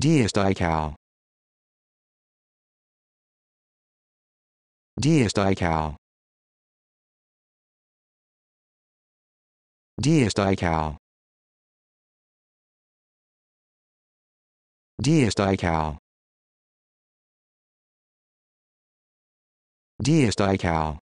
Diastical. Diastical. Diastical. Diastical. Diastical.